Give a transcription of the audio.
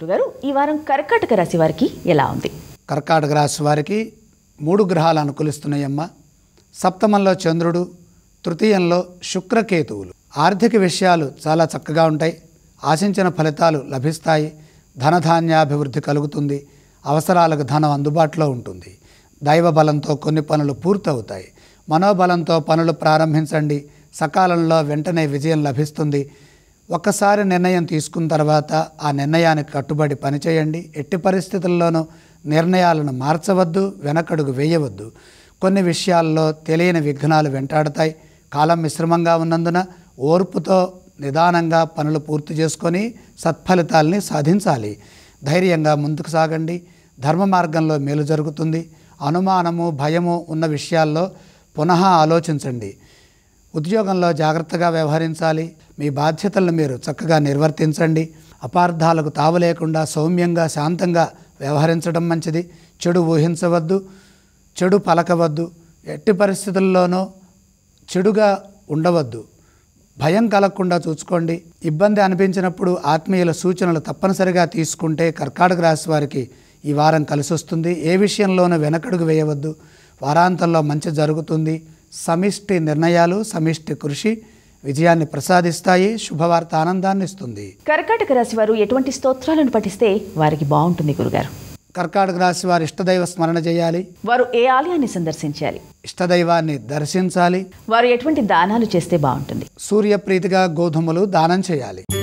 గురుగారు ఈ వారం కర్కాటక రాశి వారికి ఎలా ఉంది కర్కాటక రాశి వారికి మూడు గ్రహాలు అనుకూలిస్తున్నాయమ్మ సప్తమంలో చంద్రుడు తృతీయంలో శుక్రకేతువులు ఆర్థిక విషయాలు చాలా చక్కగా ఉంటాయి ఆశించిన ఫలితాలు లభిస్తాయి ధనధాన్యాభివృద్ధి కలుగుతుంది అవసరాలకు ధనం అందుబాటులో ఉంటుంది దైవ బలంతో కొన్ని పనులు పూర్తవుతాయి మనోబలంతో పనులు ప్రారంభించండి సకాలంలో వెంటనే విజయం లభిస్తుంది ఒకసారి నిర్ణయం తీసుకున్న తర్వాత ఆ నిర్ణయానికి కట్టుబడి పనిచేయండి ఎట్టి పరిస్థితుల్లోనూ నిర్ణయాలను మార్చవద్దు వెనకడుగు వేయవద్దు కొన్ని విషయాల్లో తెలియని విఘ్నాలు వెంటాడతాయి కాలం మిశ్రమంగా ఉన్నందున ఓర్పుతో నిదానంగా పనులు పూర్తి చేసుకొని సత్ఫలితాల్ని సాధించాలి ధైర్యంగా ముందుకు సాగండి ధర్మ మార్గంలో మేలు జరుగుతుంది అనుమానము భయము ఉన్న విషయాల్లో పునః ఆలోచించండి ఉద్యోగంలో జాగ్రత్తగా వ్యవహరించాలి మీ బాధ్యతలను మీరు చక్కగా నిర్వర్తించండి అపార్థాలకు తావు లేకుండా సౌమ్యంగా శాంతంగా వ్యవహరించడం మంచిది చెడు ఊహించవద్దు చెడు పలకవద్దు ఎట్టి పరిస్థితుల్లోనూ చెడుగా ఉండవద్దు భయం కలగకుండా చూసుకోండి ఇబ్బంది అనిపించినప్పుడు ఆత్మీయుల సూచనలు తప్పనిసరిగా తీసుకుంటే కర్కాటక రాశి వారికి ఈ వారం కలిసి వస్తుంది ఏ విషయంలోనూ వెనకడుగు వేయవద్దు వారాంతంలో మంచి జరుగుతుంది సమిష్టి నిర్ణయాలు సమిష్టి కృషి విజయాన్ని ప్రసాదిస్తాయి శుభవార్త ఆనందాన్ని ఇస్తుంది కర్కాటక రాశి వారు ఎటువంటి స్తోత్రాలను పఠిస్తే వారికి బాగుంటుంది గురుగారు కర్కాటక రాశి వారు ఇష్టదైవ స్మరణ చేయాలి వారు ఏ ఆలయాన్ని సందర్శించాలి ఇష్టదైవాన్ని దర్శించాలి వారు ఎటువంటి దానాలు చేస్తే బాగుంటుంది సూర్యప్రీతిగా గోధుమలు దానం చేయాలి